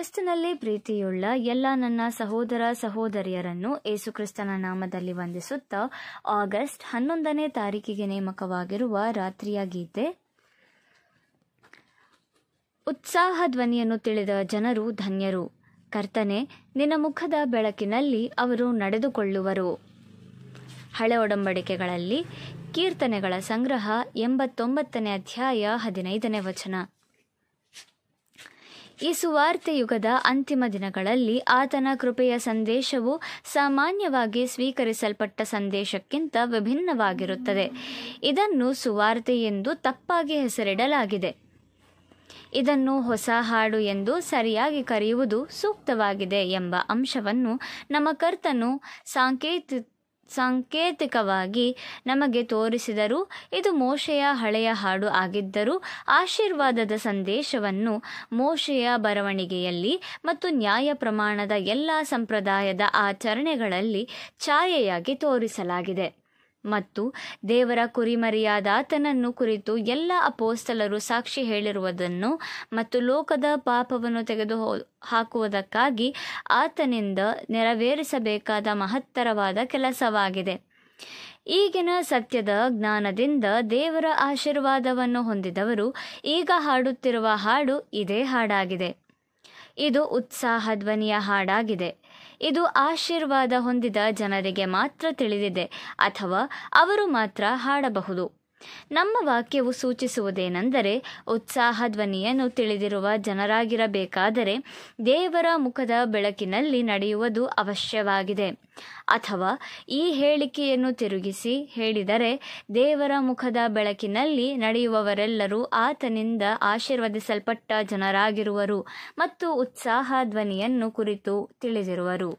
ಕ್ರಿಸ್ತನಲ್ಲಿ ಪ್ರೀತಿಯುಳ್ಳ ಎಲ್ಲ ನನ್ನ ಸಹೋದರ ಸಹೋದರಿಯರನ್ನು ಏಸುಕ್ರಿಸ್ತನ ನಾಮದಲ್ಲಿ ವಂದಿಸುತ್ತಾ ಆಗಸ್ಟ್ ಹನ್ನೊಂದನೇ ತಾರೀಕಿಗೆ ನೇಮಕವಾಗಿರುವ ರಾತ್ರಿಯ ಗೀತೆ ಉತ್ಸಾಹ ಧ್ವನಿಯನ್ನು ತಿಳಿದ ಜನರು ಧನ್ಯರು ಕರ್ತನೆ ನಿನ್ನ ಮುಖದ ಬೆಳಕಿನಲ್ಲಿ ಅವರು ನಡೆದುಕೊಳ್ಳುವರು ಹಳೆ ಒಡಂಬಡಿಕೆಗಳಲ್ಲಿ ಕೀರ್ತನೆಗಳ ಸಂಗ್ರಹ ಎಂಬತ್ತೊಂಬತ್ತನೇ ಅಧ್ಯಾಯ ಹದಿನೈದನೇ ವಚನ ಈ ಸುವಾರ್ತೆ ಯುಗದ ಅಂತಿಮ ದಿನಗಳಲ್ಲಿ ಆತನ ಕೃಪೆಯ ಸಂದೇಶವು ಸಾಮಾನ್ಯವಾಗಿ ಸ್ವೀಕರಿಸಲ್ಪಟ್ಟ ಸಂದೇಶಕ್ಕಿಂತ ವಿಭಿನ್ನವಾಗಿರುತ್ತದೆ ಇದನ್ನು ಸುವಾರ್ತೆ ಎಂದು ತಪ್ಪಾಗಿ ಹೆಸರಿಡಲಾಗಿದೆ ಇದನ್ನು ಹೊಸ ಹಾಡು ಎಂದು ಸರಿಯಾಗಿ ಕರೆಯುವುದು ಸೂಕ್ತವಾಗಿದೆ ಎಂಬ ಅಂಶವನ್ನು ನಮ್ಮ ಕರ್ತನು ಸಾಂಕೇತಿ ಸಾಂಕೇತಿಕವಾಗಿ ನಮಗೆ ತೋರಿಸಿದರು ಇದು ಮೋಶೆಯ ಹಳೆಯ ಹಾಡು ಆಗಿದ್ದರೂ ಆಶೀರ್ವಾದದ ಸಂದೇಶವನ್ನು ಮೋಶೆಯ ಬರವಣಿಗೆಯಲ್ಲಿ ಮತ್ತು ನ್ಯಾಯ ಪ್ರಮಾಣದ ಎಲ್ಲ ಸಂಪ್ರದಾಯದ ಆಚರಣೆಗಳಲ್ಲಿ ಛಾಯೆಯಾಗಿ ತೋರಿಸಲಾಗಿದೆ ಮತ್ತು ದೇವರ ಕುರಿಮರಿಯಾದ ಆತನನ್ನು ಕುರಿತು ಎಲ್ಲ ಅಪೋಸ್ತಲರು ಸಾಕ್ಷಿ ಹೇಳಿರುವುದನ್ನು ಮತ್ತು ಲೋಕದ ಪಾಪವನ್ನು ತೆಗೆದು ಹಾಕುವುದಕ್ಕಾಗಿ ಆತನಿಂದ ನೆರವೇರಿಸಬೇಕಾದ ಮಹತ್ತರವಾದ ಕೆಲಸವಾಗಿದೆ ಈಗಿನ ಸತ್ಯದ ಜ್ಞಾನದಿಂದ ದೇವರ ಆಶೀರ್ವಾದವನ್ನು ಹೊಂದಿದವರು ಈಗ ಹಾಡುತ್ತಿರುವ ಹಾಡು ಇದೇ ಹಾಡಾಗಿದೆ ಇದು ಉತ್ಸಾಹ ಧ್ವನಿಯ ಹಾಡಾಗಿದೆ ಇದು ಆಶೀರ್ವಾದ ಹೊಂದಿದ ಜನರಿಗೆ ಮಾತ್ರ ತಿಳಿದಿದೆ ಅಥವಾ ಅವರು ಮಾತ್ರ ಹಾಡಬಹುದು ನಮ್ಮ ವಾಕ್ಯವು ಸೂಚಿಸುವುದೇನೆಂದರೆ ಉತ್ಸಾಹ ಧ್ವನಿಯನ್ನು ತಿಳಿದಿರುವ ಜನರಾಗಿರಬೇಕಾದರೆ ದೇವರ ಮುಖದ ಬೆಳಕಿನಲ್ಲಿ ನಡೆಯುವುದು ಅವಶ್ಯವಾಗಿದೆ ಅಥವಾ ಈ ಹೇಳಿಕೆಯನ್ನು ತಿರುಗಿಸಿ ಹೇಳಿದರೆ ದೇವರ ಮುಖದ ಬೆಳಕಿನಲ್ಲಿ ನಡೆಯುವವರೆಲ್ಲರೂ ಆತನಿಂದ ಆಶೀರ್ವದಿಸಲ್ಪಟ್ಟ ಜನರಾಗಿರುವರು ಮತ್ತು ಉತ್ಸಾಹ ಧ್ವನಿಯನ್ನು ಕುರಿತು ತಿಳಿದಿರುವರು